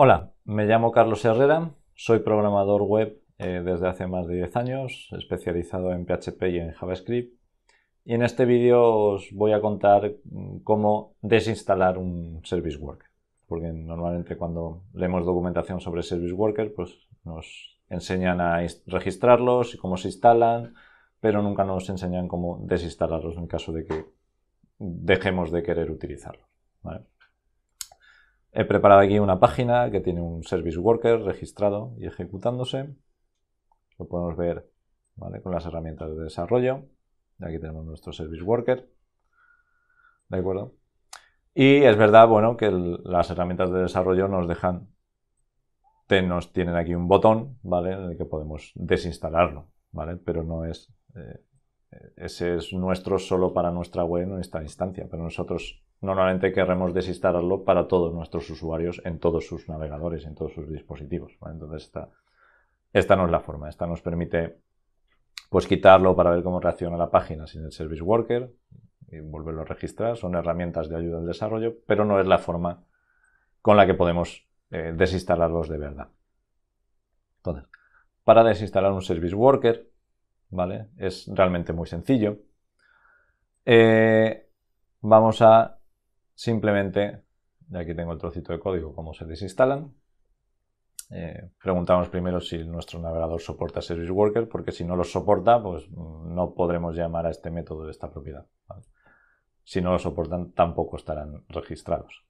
Hola, me llamo Carlos Herrera, soy programador web eh, desde hace más de 10 años, especializado en PHP y en JavaScript. Y en este vídeo os voy a contar mm, cómo desinstalar un Service Worker, porque normalmente cuando leemos documentación sobre Service Worker, pues nos enseñan a registrarlos y cómo se instalan, pero nunca nos enseñan cómo desinstalarlos en caso de que dejemos de querer utilizarlos. He preparado aquí una página que tiene un service worker registrado y ejecutándose. Lo podemos ver con las herramientas de desarrollo. Y aquí tenemos nuestro service worker. ¿De acuerdo? Y es verdad, bueno, que las herramientas de desarrollo nos dejan, nos tienen aquí un botón, ¿vale? En el que podemos desinstalarlo, ¿vale? Pero no es, eh, ese es nuestro solo para nuestra web en esta instancia, pero nosotros normalmente querremos desinstalarlo para todos nuestros usuarios en todos sus navegadores, en todos sus dispositivos. Entonces esta, no es la forma, esta nos permite pues quitarlo para ver cómo reacciona la página sin el Service Worker y volverlo a registrar. Son herramientas de ayuda al desarrollo, pero no es la forma con la que podemos eh, desinstalarlos de verdad. Entonces, para desinstalar un Service Worker, ¿vale? Es realmente muy sencillo. Eh, vamos a Simplemente, y aquí tengo el trocito de código, cómo se desinstalan. Eh, preguntamos primero si nuestro navegador soporta Service Worker, porque si no lo soporta, pues mm, no podremos llamar a este método de esta propiedad. Si no lo soportan, tampoco estarán registrados.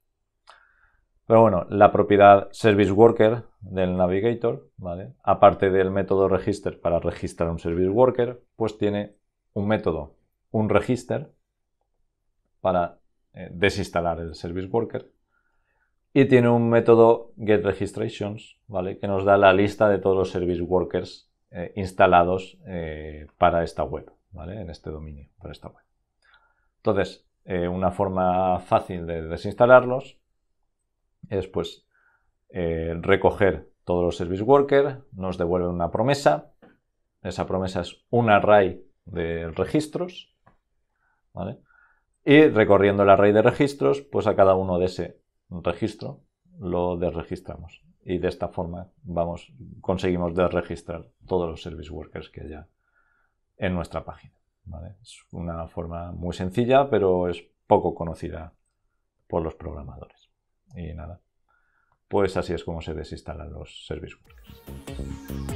Pero bueno, la propiedad Service Worker del Navigator, ¿vale? aparte del método register para registrar un Service Worker, pues tiene un método, un register, para eh, desinstalar el Service Worker. Y tiene un método getRegistrations, ¿vale? Que nos da la lista de todos los Service Workers eh, instalados eh, para esta web, ¿vale? En este dominio, para esta web. Entonces, una forma fácil de desinstalarlos es pues recoger todos los Service Worker, nos devuelve una promesa. Esa promesa es un array de registros, ¿vale? Y recorriendo el array de registros, pues a cada uno de ese registro lo desregistramos. Y de esta forma vamos, conseguimos desregistrar todos los service workers que haya en nuestra página. Es una forma muy sencilla, pero es poco conocida por los programadores. Y nada, pues así es como se desinstalan los service workers.